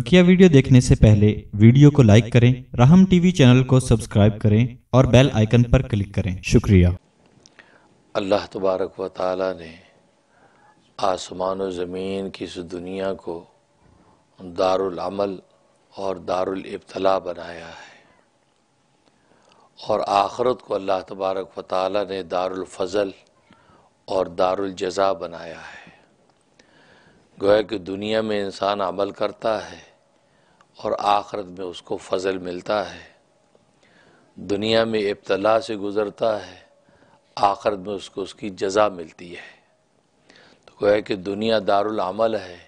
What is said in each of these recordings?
बकिया वीडियो देखने से पहले वीडियो को लाइक करें राहम टीवी चैनल को सब्सक्राइब करें और बेल आइकन पर क्लिक करें शुक्रिया अल्लाह तबारक व ताला ने आसमान और ज़मीन की इस दुनिया को अमल और दारुल इब्तला बनाया है और आखरत को अल्लाह तबारक व ताला ने दारुल फजल और दारुल जजा बनाया है गोया कि दुनिया में इंसान अमल करता है और आखरत में उसको फजल मिलता है दुनिया में इब्तला से गुज़रता है आखरत में उसको उसकी जजा मिलती है तो गोया कि दुनिया दारुल अमल है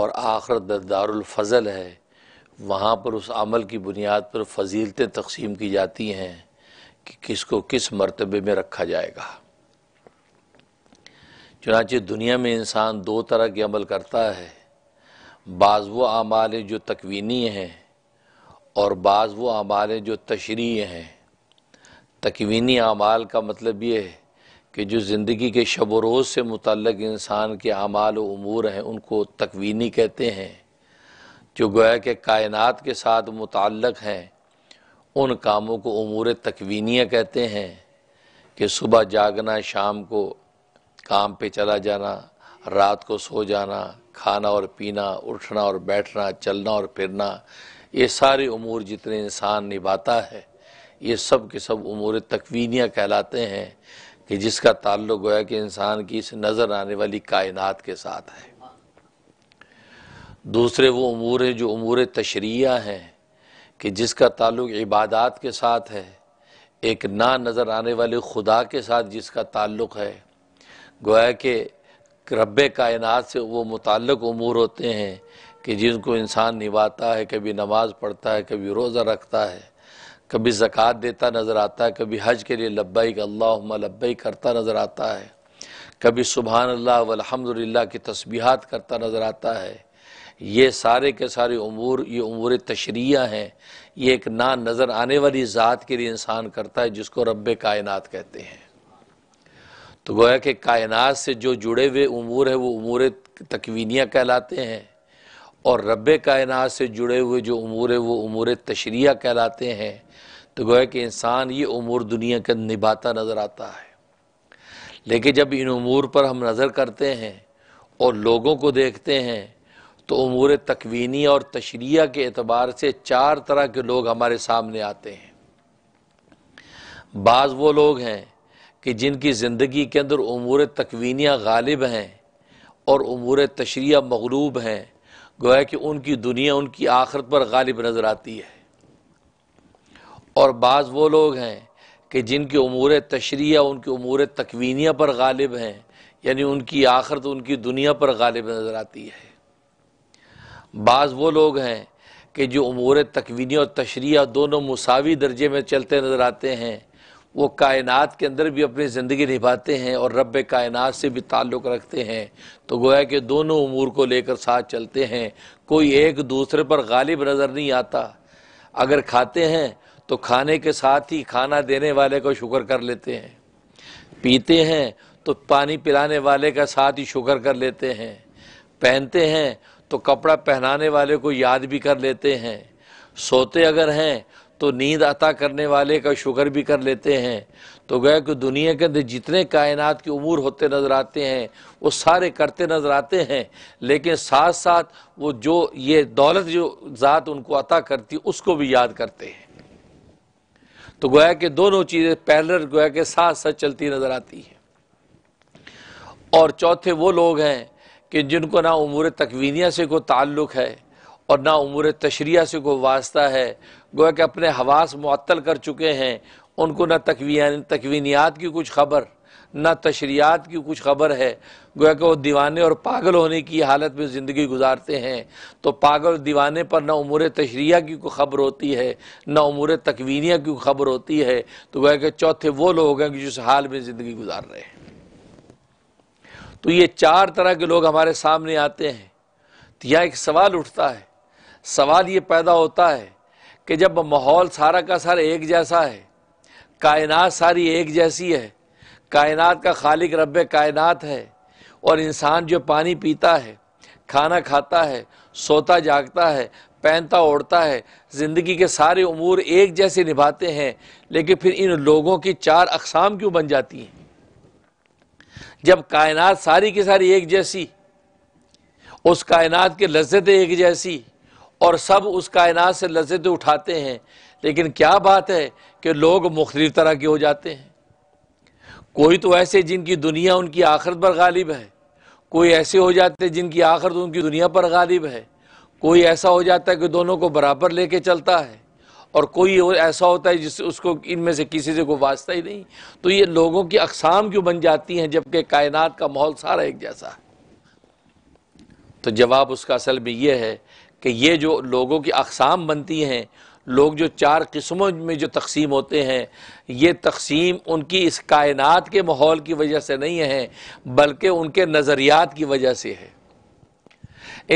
और आखरत दारुल फजल है वहाँ पर उस अमल की बुनियाद पर फजीलतें तकसीम की जाती हैं कि किसको किस मरतबे में रखा जाएगा चुनाच दुनिया में इंसान दो तरह के अमल करता है बाज़ वो अमाल जो तकवीनी हैं और बाज़ वो अमाल जो तशरी हैं तकवीनी अमाल का मतलब ये है कि जो ज़िंदगी के शब रोज़ से मुतलक इंसान के अमाल व अमूर हैं उनको तकवीनी कहते हैं जो गोया के कायनात के साथ मुतलक हैं उन कामों को अमूर तकवीनियाँ कहते हैं कि सुबह जागना शाम को काम पे चला जाना रात को सो जाना खाना और पीना उठना और बैठना चलना और फिरना ये सारे उमूर जितने इंसान निभाता है ये सब के सब उमूर तकवीनिया कहलाते हैं कि जिसका ताल्लुक गोया कि इंसान की इस नज़र आने वाली कायनात के साथ है दूसरे वो उमूर हैं जो उमूर तशरिया हैं कि जिसका ताल्लुक इबादात के साथ है एक ना नज़र आने वाले खुदा के साथ जिसका ताल्लुक है गोया के रब कायन से वो मुतक अमूर होते हैं कि जिनको इंसान निभाता है कभी नमाज़ पढ़ता है कभी रोज़ा रखता है कभी ज़क़़त देता नज़र आता है कभी हज के लिए लब्बैक अल्लाह लब्बैक करता नज़र आता है कभी सुबह अल्लाह वलहमदिल्ला की तस्बीहात करता नज़र आता है ये सारे के सारे अमूर ये अमूर तशरिया हैं ये एक ना नज़र आने वाली ज़ात के लिए इंसान करता है जिसको रब कायनात कहते हैं तो गोया कि कायनात से जो जुड़े हुए उमूर है वो उमूर तकवीनिया कहलाते हैं और रब कायनात से जुड़े हुए जो उमूर है वो उमूर तशरिया कहलाते हैं तो गोया कि इंसान ये उमूर दुनिया का निभाता नज़र आता है लेकिन जब इन उमूर पर हम नज़र करते हैं और लोगों को देखते हैं तो उमूर तकवीनी और तशरिया के अतबार से चार तरह के लोग हमारे सामने आते हैं बाज़ वो लोग हैं कि जिनकी ज़िंदगी के अंदर उमूर तकवीनिया गालिब हैं और उमूर तशरिया मगलूब हैं गोया कि उनकी दुनिया उनकी आखरत पर गालिब नज़र आती है और बाज़ वो लोग हैं कि जिनके उमूर तशरिया उनकी उमूर तकवीनिया पर गालिब हैं यानी उनकी आखरत उनकी दुनिया पर गालिब नज़र आती है बाज़ वो लोग हैं कि जो उमूर तकवीनिया और तशरिया दोनों मसावी दर्जे में चलते नज़र आते हैं वो कायनात के अंदर भी अपनी ज़िंदगी निभाते हैं और रब कायनात से भी ताल्लुक़ रखते हैं तो गोया कि दोनों उमूर को लेकर साथ चलते हैं कोई एक दूसरे पर गालिब नज़र नहीं आता अगर खाते हैं तो खाने के साथ ही खाना देने वाले को शुक्र कर लेते हैं पीते हैं तो पानी पिलाने वाले का साथ ही शुक्र कर लेते हैं पहनते हैं तो कपड़ा पहनाने वाले को याद भी कर लेते हैं सोते अगर हैं तो नींद अता करने वाले का शुक्र भी कर लेते हैं तो गया कि दुनिया के अंदर जितने कायनात के अमूर होते नज़र आते हैं वो सारे करते नज़र आते हैं लेकिन साथ साथ वो जो ये दौलत जो ज़ात उनको अता करती उसको भी याद करते हैं तो गोया कि दोनों चीज़ें पैरल गोया के साथ साथ चलती नज़र आती हैं और चौथे वो लोग हैं कि जिनको ना उमूर तकवीनिया से कोई ताल्लुक़ है और ना उमूर तशरिया से कोई वास्ता है गोया कि अपने हवास मअतल कर चुके हैं उनको ना तकवीन तकवीनियात की कुछ खबर ना तशरियात की कुछ खबर है गोया कि वो दीवाने और पागल होने की हालत में ज़िंदगी गुजारते हैं तो पागल दीवाने पर ना उमूर तशरिया की कोई खबर होती है ना उमूर तकवीनिया की खबर होती है तो गोया कि चौथे वो लोग हैं कि जिस हाल में ज़िंदगी गुजार रहे हैं तो ये चार तरह के लोग हमारे सामने आते हैं तो यह एक सवाल उठता है सवाल ये पैदा होता है कि जब माहौल सारा का सारा एक जैसा है कायनात सारी एक जैसी है कायनात का खालिक रब कायनात है और इंसान जो पानी पीता है खाना खाता है सोता जागता है पहनता ओढ़ता है ज़िंदगी के सारे अमूर एक जैसे निभाते हैं लेकिन फिर इन लोगों की चार अकसाम क्यों बन जाती हैं जब कायनात सारी की सारी एक जैसी उस कायनात की लज्जतें एक जैसी और सब उस कायनात से लज्जत उठाते हैं लेकिन क्या बात है कि लोग मुख्तलिफ तरह के हो जाते हैं कोई तो ऐसे जिनकी दुनिया उनकी आखिरत पर गालिब है कोई ऐसे हो जाते हैं जिनकी आखिरत उनकी दुनिया पर गालिब है कोई ऐसा हो जाता है कि दोनों को बराबर लेके चलता है और कोई ऐसा होता है जिससे उसको इनमें से किसी से कोई वास्ता ही नहीं तो ये लोगों की अकसाम क्यों बन जाती हैं जबकि कायनात का माहौल सारा एक जैसा है तो जवाब उसका असल में यह है कि ये जो लोगों की अकसाम बनती हैं लोग जो चार किस्मों में जो तकसीम होते हैं ये तकसीम उनकी इस कायनात के माहौल की वजह से नहीं है बल्कि उनके नज़रियात की वजह से है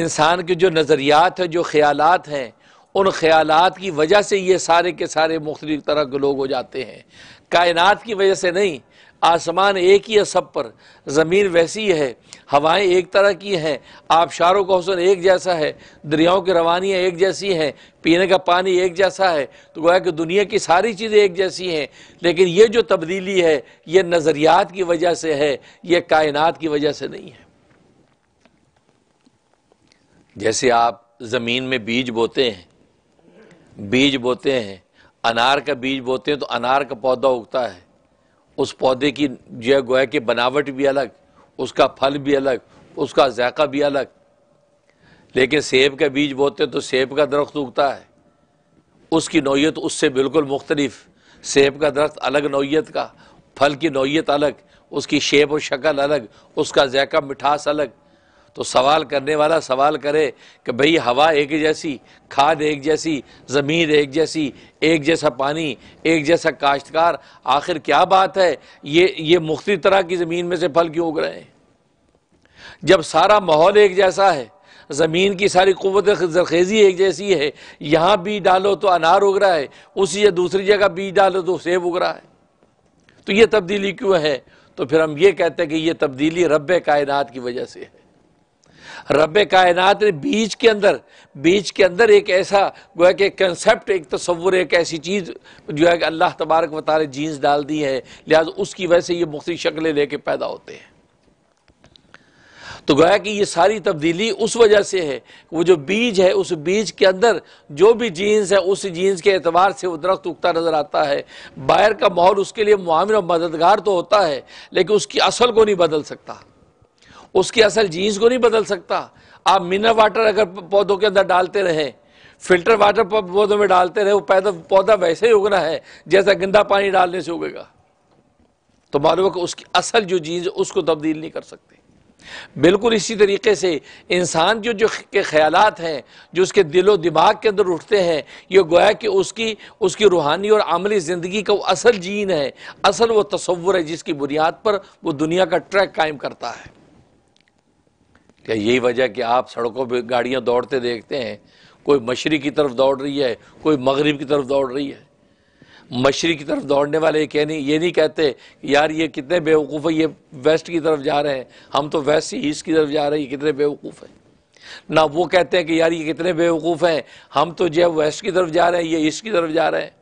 इंसान के जो नज़रियात हैं जो ख्यालत हैं उन ख्याल की वजह से ये सारे के सारे मुख्तलिफ तरह के लोग हो जाते हैं कायनात की वजह से नहीं आसमान एक ही है सब पर ज़मीन वैसी है हवाएं एक तरह की हैं आबशारों का हसन एक जैसा है दरियाओं की रवानियाँ एक जैसी हैं पीने का पानी एक जैसा है तो गोया कि दुनिया की सारी चीज़ें एक जैसी हैं लेकिन ये जो तब्दीली है ये नज़रियात की वजह से है ये कायनात की वजह से नहीं है जैसे आप ज़मीन में बीज बोते हैं बीज बोते हैं अनार का बीज बोते हैं तो अनार का पौधा उगता है उस पौधे की जो है गोया की बनावट भी अलग उसका फल भी अलग उसका जायका भी अलग लेकिन सेब का बीज बोते तो सेब का दरख्त उगता है उसकी नौीयत उससे बिल्कुल मुख्तलिफ सेब का दरख्त अलग नौीयत का फल की नौीयत अलग उसकी शेप और शक्ल अलग उसका जायका मिठास अलग तो सवाल करने वाला सवाल करे कि भई हवा एक जैसी खाद एक जैसी ज़मीन एक जैसी एक जैसा पानी एक जैसा काश्तकार आखिर क्या बात है ये ये मुख्त तरह की ज़मीन में से फल क्यों उग रहे हैं जब सारा माहौल एक जैसा है ज़मीन की सारी कुत जरखेज़ी एक जैसी है यहाँ बीज डालो तो अनार उग रहा है उसी या दूसरी जगह बीज डालो तो सेब उग रहा है तो ये तब्दीली क्यों है तो फिर हम ये कहते हैं कि ये तब्दीली रब कायनात की वजह से है रब कायनात ने बीच के अंदर बीच के अंदर एक ऐसा गोया कि कंसेप्ट एक तस्वुर एक ऐसी चीज़ जो है कि अल्लाह तबारक व तार जीन्स डाल दी है लिहाजा उसकी वजह से ये मुख्तु शक्लें लेके पैदा होते हैं तो गोया कि ये सारी तब्दीली उस वजह से है वो जो बीज है उस बीज के अंदर जो भी जीन्स है उस जीन्स के अतबार से वो दरख्त उगता नज़र आता है बाहर का माहौल उसके लिए मामिन और मददगार तो होता है लेकिन उसकी असल को नहीं बदल सकता उसकी असल जीन्स को नहीं बदल सकता आप मिनरल वाटर अगर पौधों के अंदर डालते रहें फिल्टर वाटर पौधों में डालते रहे वो पैदा पौधा वैसे ही उगना है जैसा गंदा पानी डालने से उगेगा तो मालूम है कि उसकी असल जो जीन्स उसको तब्दील नहीं कर सकते बिल्कुल इसी तरीके से इंसान जो जो के ख्याल हैं जो उसके दिलो दिमाग के अंदर उठते हैं ये गोया कि उसकी उसकी रूहानी और आमली ज़िंदगी का वो असल जीन है असल वो तस्वुर है जिसकी बुनियाद पर वो दुनिया का ट्रैक कायम करता है क्या यही वजह कि आप सड़कों पर गाड़ियाँ दौड़ते देखते हैं कोई मशरक़ की तरफ दौड़ रही है कोई मगरब की तरफ दौड़ रही है मशरक़ की तरफ दौड़ने वाले कह नहीं ये नहीं कहते यार ये कितने बेवकूफ़ है ये वेस्ट की तरफ जा रहे हैं हम तो वेस्ट से ईस्ट की तरफ जा रहे हैं ये कितने बेवकूफ़ हैं ना वो कहते हैं कि यार ये कितने बेवकूफ़ हैं हम तो जो वेस्ट की तरफ जा रहे हैं ये ईस्ट की तरफ जा रहे हैं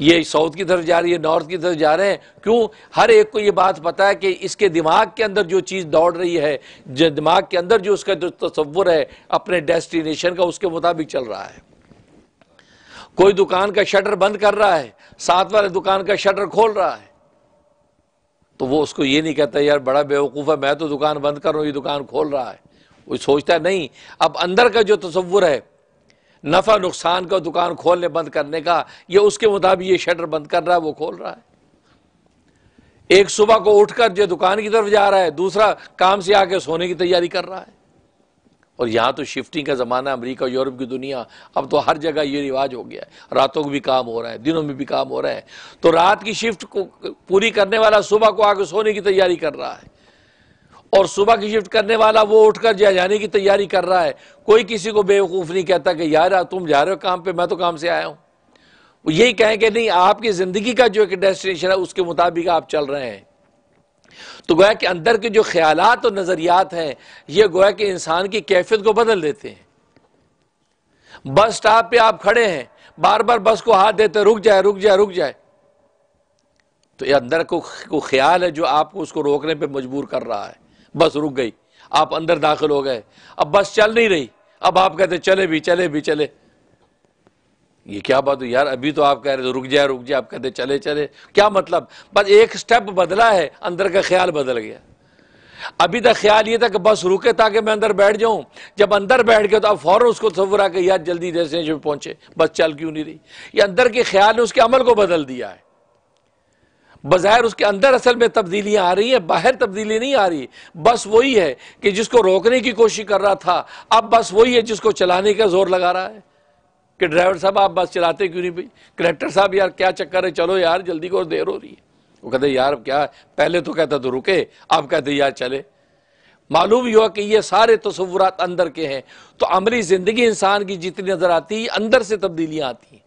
ये साउथ की तरफ जा रही है नॉर्थ की तरफ जा रहे हैं क्यों हर एक को ये बात पता है कि इसके दिमाग के अंदर जो चीज़ दौड़ रही है जो दिमाग के अंदर जो उसका जो तस्वुर है अपने डेस्टिनेशन का उसके मुताबिक चल रहा है कोई दुकान का शटर बंद कर रहा है साथ वाले दुकान का शटर खोल रहा है तो वो उसको ये नहीं कहता यार बड़ा बेवकूफ़ है मैं तो दुकान बंद कर रहा हूँ ये दुकान खोल रहा है वो सोचता है नहीं अब अंदर का जो तस्वुर है नफ़ा नुकसान का दुकान खोलने बंद करने का ये उसके मुताबिक ये शटर बंद कर रहा है वो खोल रहा है एक सुबह को उठकर जो दुकान की तरफ जा रहा है दूसरा काम से आके सोने की तैयारी कर रहा है और यहां तो शिफ्टिंग का ज़माना अमरीका यूरोप की दुनिया अब तो हर जगह ये रिवाज हो गया है रातों को भी काम हो रहा है दिनों में भी काम हो रहा है तो रात की शिफ्ट को पूरी करने वाला सुबह को आके सोने की तैयारी कर रहा है और सुबह की शिफ्ट करने वाला वो उठकर जा जाने की तैयारी कर रहा है कोई किसी को बेवकूफ़ नहीं कहता कि यार तुम जा रहे हो काम पे मैं तो काम से आया हूँ वो यही कहें कि नहीं आपकी ज़िंदगी का जो एक डेस्टिनेशन है उसके मुताबिक आप चल रहे हैं तो गोया कि अंदर के जो ख्याल और नज़रियात हैं ये गोया कि इंसान की कैफियत को बदल देते हैं बस स्टॉप पे आप खड़े हैं बार बार बस को हाथ देते रुक जाए रुक जाए रुक जाए तो ये अंदर को, को ख्याल है जो आपको उसको रोकने पे मजबूर कर रहा है बस रुक गई आप अंदर दाखिल हो गए अब बस चल नहीं रही अब आप कहते चले भी चले भी चले ये क्या बात हो यार अभी तो आप कह रहे थे रुक जाए रुक जाए आप कहते चले चले क्या मतलब बस एक स्टेप बदला है अंदर का ख्याल बदल गया अभी तक ख्याल ये था कि बस रुके ताकि मैं अंदर बैठ जाऊं जब अंदर बैठ गया तो अब फौरन उसको तस्वुरा के यार जल्दी जैसे पहुंचे बस चल क्यों नहीं रही ये अंदर के ख्याल ने उसके अमल को बदल दिया है बाहर उसके अंदर असल में तब्दीलियाँ आ रही हैं बाहर तब्दीली नहीं आ रही बस वही है कि जिसको रोकने की कोशिश कर रहा था अब बस वही है जिसको चलाने का जोर लगा रहा है कि ड्राइवर साहब आप बस चलाते क्यों नहीं भाई कलेक्टर साहब यार क्या चक्कर है चलो यार जल्दी को देर हो रही है वो कहते यार अब क्या पहले तो कहता तो रुके अब कहते यार चले मालूम यह कि ये सारे तस्वुरात अंदर के हैं तो अमली ज़िंदगी इंसान की जितनी नज़र आती है अंदर से तब्दीलियाँ आती हैं